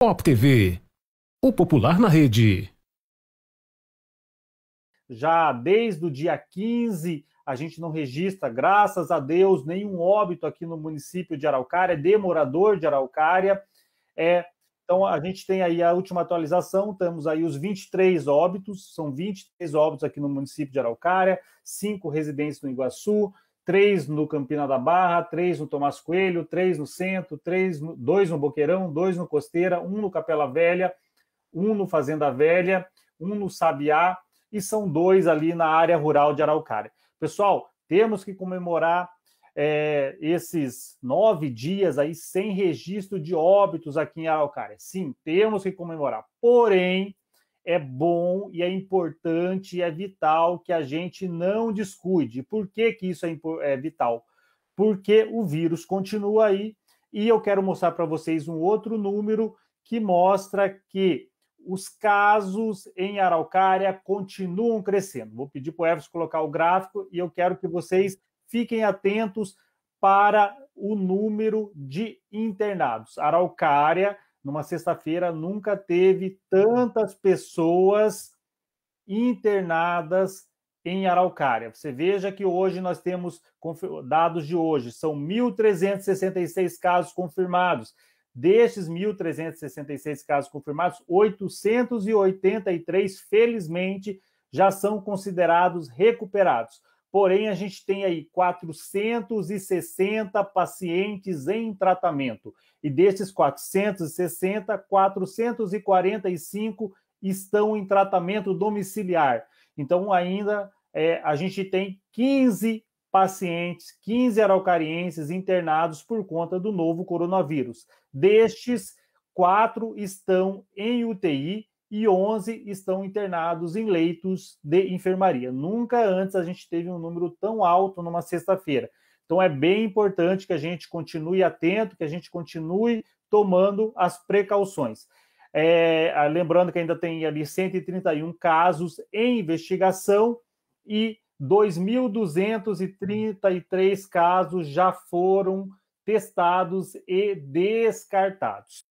Pop TV, o popular na rede. Já desde o dia 15, a gente não registra, graças a Deus, nenhum óbito aqui no município de Araucária, é de morador de Araucária. É, então, a gente tem aí a última atualização, temos aí os 23 óbitos, são 23 óbitos aqui no município de Araucária, cinco residentes no Iguaçu, três no Campina da Barra, três no Tomás Coelho, três no Centro, três no, dois no Boqueirão, dois no Costeira, um no Capela Velha, um no Fazenda Velha, um no Sabiá e são dois ali na área rural de Araucária. Pessoal, temos que comemorar é, esses nove dias aí sem registro de óbitos aqui em Araucária. Sim, temos que comemorar. Porém, é bom e é importante e é vital que a gente não descuide. Por que, que isso é, é vital? Porque o vírus continua aí e eu quero mostrar para vocês um outro número que mostra que os casos em Araucária continuam crescendo. Vou pedir para o Everson colocar o gráfico e eu quero que vocês fiquem atentos para o número de internados. Araucária numa sexta-feira nunca teve tantas pessoas internadas em Araucária. Você veja que hoje nós temos dados de hoje, são 1.366 casos confirmados. Destes 1.366 casos confirmados, 883, felizmente, já são considerados recuperados. Porém, a gente tem aí 460 pacientes em tratamento. E desses 460, 445 estão em tratamento domiciliar. Então, ainda é, a gente tem 15 pacientes, 15 araucarienses internados por conta do novo coronavírus. Destes, quatro estão em UTI e 11 estão internados em leitos de enfermaria. Nunca antes a gente teve um número tão alto numa sexta-feira. Então é bem importante que a gente continue atento, que a gente continue tomando as precauções. É, ah, lembrando que ainda tem ali 131 casos em investigação e 2.233 casos já foram testados e descartados.